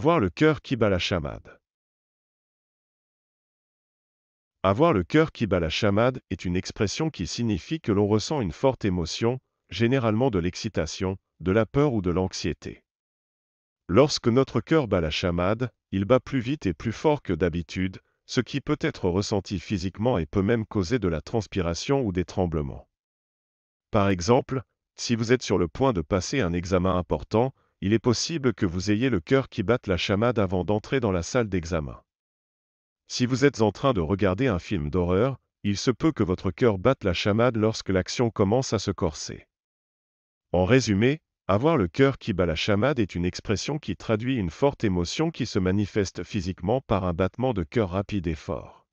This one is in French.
Avoir le cœur qui bat la chamade. Avoir le cœur qui bat la chamade est une expression qui signifie que l'on ressent une forte émotion, généralement de l'excitation, de la peur ou de l'anxiété. Lorsque notre cœur bat la chamade, il bat plus vite et plus fort que d'habitude, ce qui peut être ressenti physiquement et peut même causer de la transpiration ou des tremblements. Par exemple, si vous êtes sur le point de passer un examen important, il est possible que vous ayez le cœur qui batte la chamade avant d'entrer dans la salle d'examen. Si vous êtes en train de regarder un film d'horreur, il se peut que votre cœur batte la chamade lorsque l'action commence à se corser. En résumé, avoir le cœur qui bat la chamade est une expression qui traduit une forte émotion qui se manifeste physiquement par un battement de cœur rapide et fort.